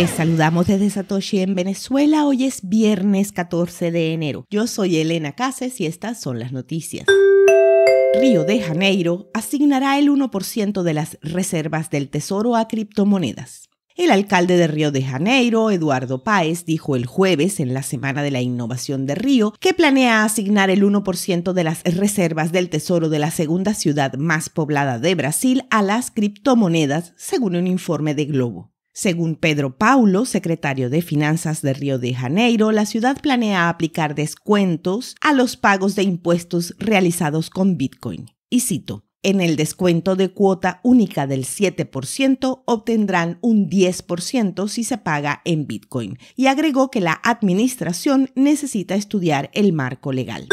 Les saludamos desde Satoshi en Venezuela. Hoy es viernes 14 de enero. Yo soy Elena Cases y estas son las noticias. Río de Janeiro asignará el 1% de las reservas del tesoro a criptomonedas. El alcalde de Río de Janeiro, Eduardo Páez, dijo el jueves en la Semana de la Innovación de Río que planea asignar el 1% de las reservas del tesoro de la segunda ciudad más poblada de Brasil a las criptomonedas, según un informe de Globo. Según Pedro Paulo, secretario de Finanzas de Río de Janeiro, la ciudad planea aplicar descuentos a los pagos de impuestos realizados con Bitcoin. Y cito, en el descuento de cuota única del 7% obtendrán un 10% si se paga en Bitcoin. Y agregó que la administración necesita estudiar el marco legal.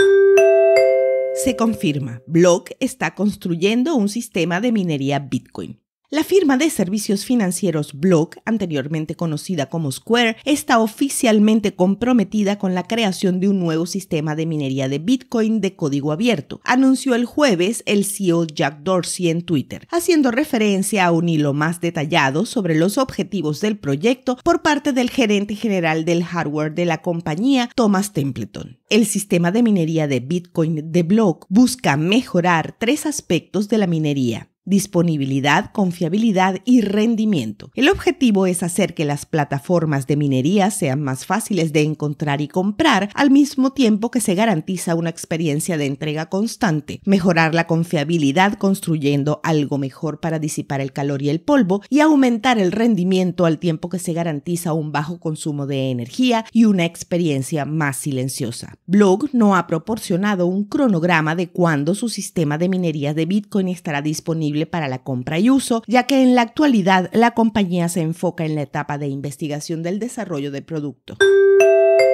Se confirma, Block está construyendo un sistema de minería Bitcoin. La firma de servicios financieros Block, anteriormente conocida como Square, está oficialmente comprometida con la creación de un nuevo sistema de minería de Bitcoin de código abierto, anunció el jueves el CEO Jack Dorsey en Twitter, haciendo referencia a un hilo más detallado sobre los objetivos del proyecto por parte del gerente general del hardware de la compañía, Thomas Templeton. El sistema de minería de Bitcoin de Block busca mejorar tres aspectos de la minería disponibilidad, confiabilidad y rendimiento. El objetivo es hacer que las plataformas de minería sean más fáciles de encontrar y comprar, al mismo tiempo que se garantiza una experiencia de entrega constante, mejorar la confiabilidad construyendo algo mejor para disipar el calor y el polvo y aumentar el rendimiento al tiempo que se garantiza un bajo consumo de energía y una experiencia más silenciosa. Blog no ha proporcionado un cronograma de cuándo su sistema de minería de Bitcoin estará disponible para la compra y uso, ya que en la actualidad la compañía se enfoca en la etapa de investigación del desarrollo del producto.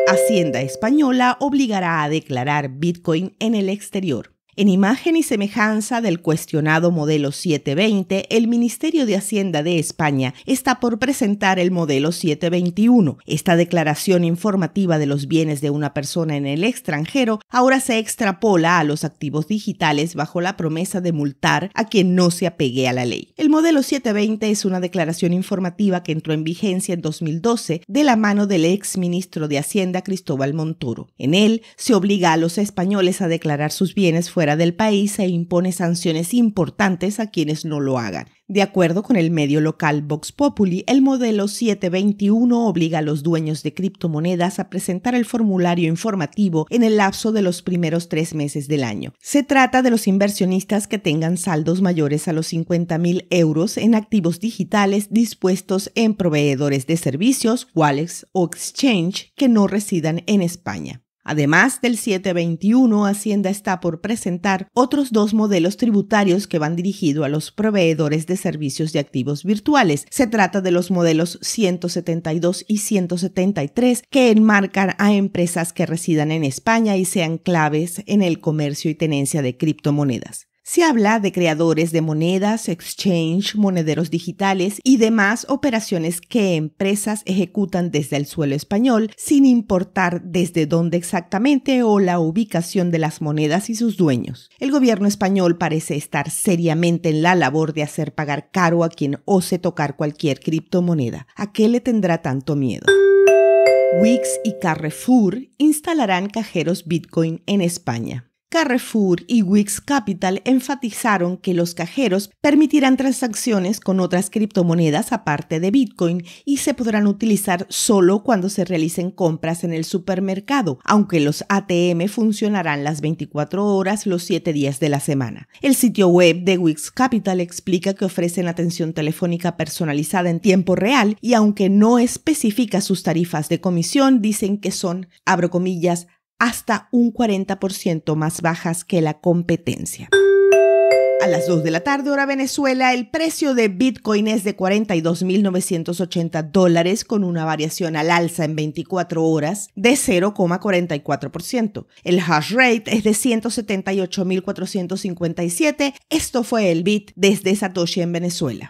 Hacienda Española obligará a declarar Bitcoin en el exterior. En imagen y semejanza del cuestionado modelo 720, el Ministerio de Hacienda de España está por presentar el modelo 721. Esta declaración informativa de los bienes de una persona en el extranjero ahora se extrapola a los activos digitales bajo la promesa de multar a quien no se apegue a la ley. El modelo 720 es una declaración informativa que entró en vigencia en 2012 de la mano del ex ministro de Hacienda Cristóbal Montoro. En él se obliga a los españoles a declarar sus bienes fuera del país e impone sanciones importantes a quienes no lo hagan. De acuerdo con el medio local Vox Populi, el modelo 721 obliga a los dueños de criptomonedas a presentar el formulario informativo en el lapso de los primeros tres meses del año. Se trata de los inversionistas que tengan saldos mayores a los 50.000 euros en activos digitales dispuestos en proveedores de servicios, wallets o exchange que no residan en España. Además del 721, Hacienda está por presentar otros dos modelos tributarios que van dirigidos a los proveedores de servicios de activos virtuales. Se trata de los modelos 172 y 173 que enmarcan a empresas que residan en España y sean claves en el comercio y tenencia de criptomonedas. Se habla de creadores de monedas, exchange, monederos digitales y demás operaciones que empresas ejecutan desde el suelo español sin importar desde dónde exactamente o la ubicación de las monedas y sus dueños. El gobierno español parece estar seriamente en la labor de hacer pagar caro a quien ose tocar cualquier criptomoneda. ¿A qué le tendrá tanto miedo? Wix y Carrefour instalarán cajeros Bitcoin en España. Carrefour y Wix Capital enfatizaron que los cajeros permitirán transacciones con otras criptomonedas aparte de Bitcoin y se podrán utilizar solo cuando se realicen compras en el supermercado, aunque los ATM funcionarán las 24 horas los 7 días de la semana. El sitio web de Wix Capital explica que ofrecen atención telefónica personalizada en tiempo real y aunque no especifica sus tarifas de comisión, dicen que son, abro comillas, hasta un 40% más bajas que la competencia. A las 2 de la tarde hora Venezuela, el precio de Bitcoin es de 42.980 dólares con una variación al alza en 24 horas de 0,44%. El hash rate es de 178.457. Esto fue el bit desde Satoshi en Venezuela.